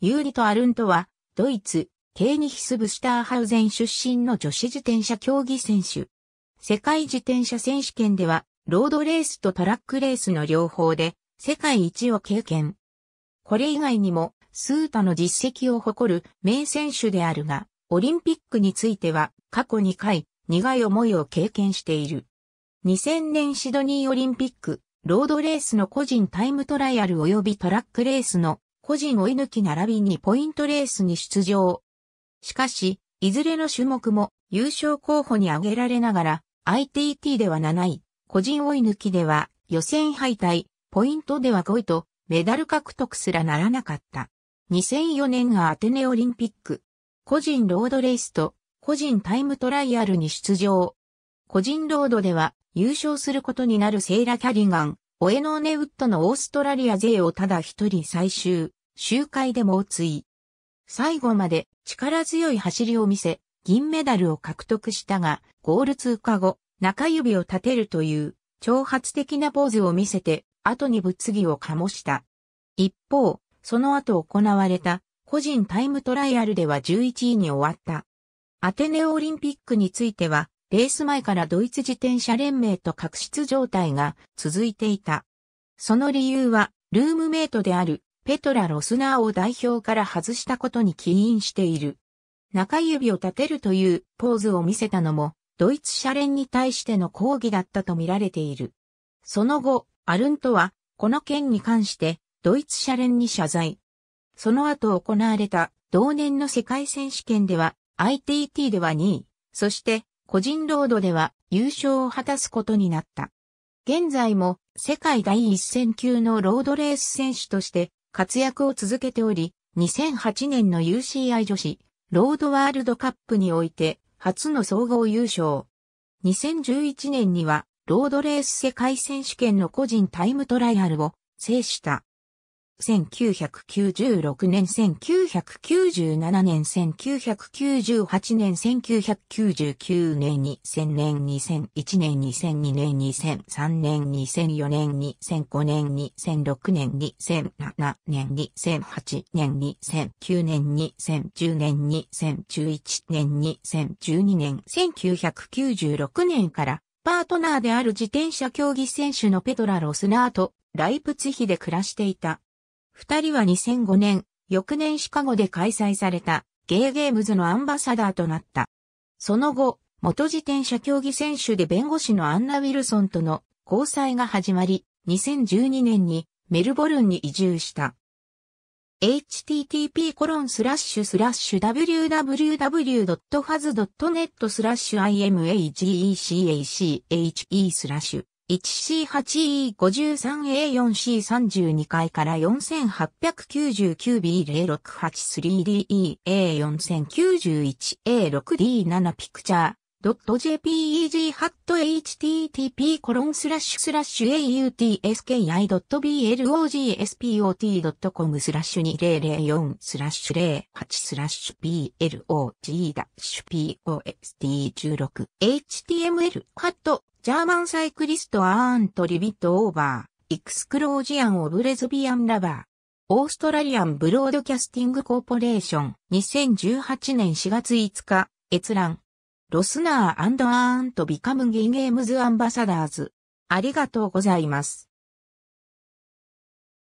ユーリト・アルントは、ドイツ、ケーニヒスブスターハウゼン出身の女子自転車競技選手。世界自転車選手権では、ロードレースとトラックレースの両方で、世界一を経験。これ以外にも、スータの実績を誇る名選手であるが、オリンピックについては、過去2回、苦い思いを経験している。2000年シドニーオリンピック、ロードレースの個人タイムトライアル及びトラックレースの個人追い抜き並びにポイントレースに出場。しかし、いずれの種目も優勝候補に挙げられながら、ITT では7位、個人追い抜きでは予選敗退、ポイントでは5位と、メダル獲得すらならなかった。2004年がアテネオリンピック。個人ロードレースと個人タイムトライアルに出場。個人ロードでは優勝することになるセイラ・キャリガン、オエノーネウッドのオーストラリア勢をただ一人最終。周回でも追。最後まで力強い走りを見せ、銀メダルを獲得したが、ゴール通過後、中指を立てるという、挑発的なポーズを見せて、後に物議を醸した。一方、その後行われた、個人タイムトライアルでは11位に終わった。アテネオリンピックについては、レース前からドイツ自転車連盟と確執状態が続いていた。その理由は、ルームメイトであるペトラ・ロスナーを代表から外したことに起因している。中指を立てるというポーズを見せたのも、ドイツ車連に対しての抗議だったと見られている。その後、アルントは、この件に関して、ドイツ車連に謝罪。その後行われた、同年の世界選手権では、ITT では2位、そして、個人ロードでは優勝を果たすことになった。現在も世界第一線級のロードレース選手として活躍を続けており、2008年の UCI 女子、ロードワールドカップにおいて、初の総合優勝。2011年には、ロードレース世界選手権の個人タイムトライアルを制した。1996年、1997年、1998年、1999年、2000年、2001年、2002年、2003年、2004年、2005年、2006年、2007年、2008年、2009年、2010年、2011年、2012年、1996年から、パートナーである自転車競技選手のペトラ・ロスナーと、ライプツヒで暮らしていた。二人は2005年、翌年シカゴで開催されたゲーゲームズのアンバサダーとなった。その後、元自転車競技選手で弁護士のアンナ・ウィルソンとの交際が始まり、2012年にメルボルンに移住した。http コロンスラッシュスラッシュ www.faz.net スラッシュ imagecach スラッシュ 1C8E53A4C32 階から 4899B0683DEA4091A6D7 ピクチャー。.jpeg.http コロン auTSKI.blogspot.com スラッシュ2004スラッシュ08スラッシュ blog-post16html ハットジャーマンサイクリストアーンとリビットオーバー、エクスクロージアンオブレズビアンラバー。オーストラリアンブロードキャスティングコーポレーション2018年4月5日閲覧ロスナーアーンとビカムゲイゲームズアンバサダーズありがとうございます。